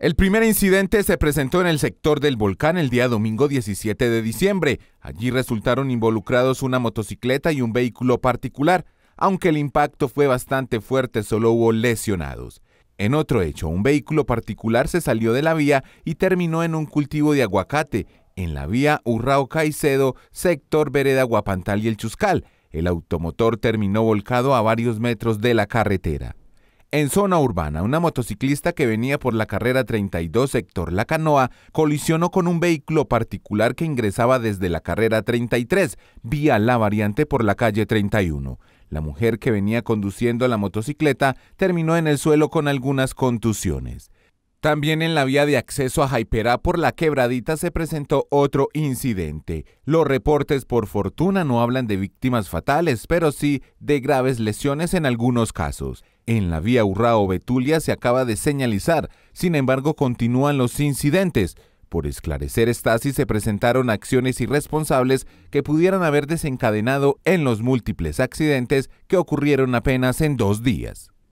El primer incidente se presentó en el sector del volcán el día domingo 17 de diciembre. Allí resultaron involucrados una motocicleta y un vehículo particular. Aunque el impacto fue bastante fuerte, solo hubo lesionados. En otro hecho, un vehículo particular se salió de la vía y terminó en un cultivo de aguacate en la vía Urrao Caicedo, sector Vereda Guapantal y El Chuscal. El automotor terminó volcado a varios metros de la carretera. En zona urbana, una motociclista que venía por la carrera 32 sector La Canoa colisionó con un vehículo particular que ingresaba desde la carrera 33 vía la variante por la calle 31. La mujer que venía conduciendo la motocicleta terminó en el suelo con algunas contusiones. También en la vía de acceso a Jaiperá por la quebradita se presentó otro incidente. Los reportes por fortuna no hablan de víctimas fatales, pero sí de graves lesiones en algunos casos. En la vía Urrao-Betulia se acaba de señalizar, sin embargo continúan los incidentes. Por esclarecer estas y se presentaron acciones irresponsables que pudieran haber desencadenado en los múltiples accidentes que ocurrieron apenas en dos días.